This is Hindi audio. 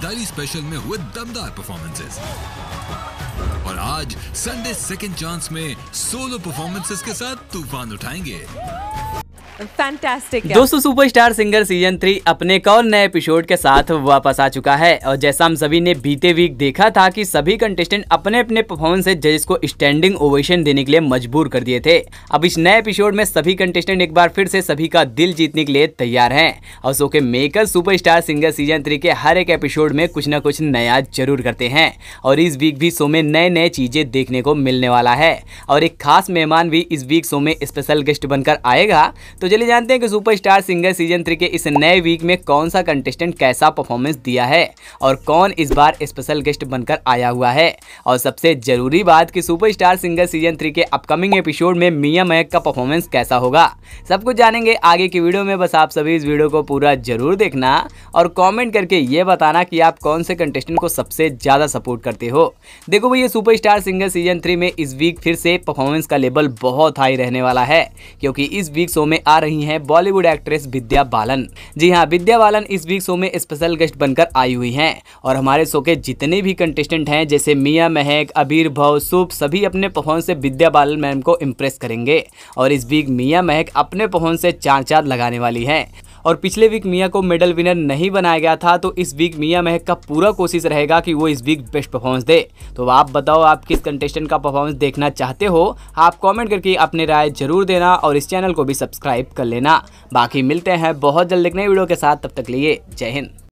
इफ्तारी स्पेशल में हुए दमदार परफॉर्मेंसेस और आज संडे सेकंड चांस में सोलो परफॉर्मेंसेस के साथ तूफान उठाएंगे फैंटास्टिक दोस्तों सुपरस्टार सिंगर सीजन थ्री अपने एक और नए एपिसोड के साथ वापस आ चुका है और जैसा हम सभी ने बीते वीक देखा था कि सभी कंटेस्टेंट अपने अपने परफॉर्मेंस से जजेस को स्टैंडिंग ओवेशन देने के लिए मजबूर कर दिए थे अब इस नए एपिसोड में सभी कंटेस्टेंट एक बार फिर से सभी का दिल जीतने के लिए तैयार है और सो के maker Super Singer season three के हर एक एपिसोड में कुछ न कुछ नया जरूर करते हैं और इस वीक भी शो में नए नए चीजें देखने को मिलने वाला है और एक खास मेहमान भी इस वीक शो में स्पेशल गेस्ट बनकर आएगा तो चलिए जानते हैं कि सुपरस्टार सिंगर सीजन थ्री के इस नए वीक में कौन सा कंटेस्टेंट कैसा परफॉर्मेंस दिया है और कौन इस बार स्पेशल गेस्ट बनकर आया हुआ है और सबसे जरूरी बात कि सुपरस्टार सिंगर सीजन थ्री के अपकमिंग एपिसोड में मिया मयक का परफॉर्मेंस कैसा होगा सब कुछ जानेंगे आगे की वीडियो में बस आप सभी इस वीडियो को पूरा जरूर देखना और कॉमेंट करके ये बताना कि आप कौन से कंटेस्टेंट को सबसे ज़्यादा सपोर्ट करते हो देखो भैया सुपरस्टार सिंगर सीजन थ्री में इस वीक फिर से परफॉर्मेंस का लेवल बहुत हाई रहने वाला है क्योंकि इस वीक शो में आ रही हैं बॉलीवुड एक्ट्रेस विद्या बालन जी हाँ विद्या बालन इस वीक शो में स्पेशल गेस्ट बनकर आई हुई हैं और हमारे शो के जितने भी कंटेस्टेंट हैं जैसे मिया महक अबीर भव सुप सभी अपने परफॉर्मेंस से विद्या बालन मैम को इम्प्रेस करेंगे और इस वीक मिया महक अपने परफॉर्मेंस से चार चार लगाने वाली हैं और पिछले वीक मियाँ को मेडल विनर नहीं बनाया गया था तो इस वीक मियाँ महक का पूरा कोशिश रहेगा कि वो इस वीक बेस्ट परफॉर्मेंस दे तो आप बताओ आप किस कंटेस्टेंट का परफॉर्मेंस देखना चाहते हो आप कॉमेंट करके अपने राय जरूर देना और इस चैनल को भी सब्सक्राइब कर लेना बाकी मिलते हैं बहुत जल्द एक नई वीडियो के साथ तब तक लिए जय हिंद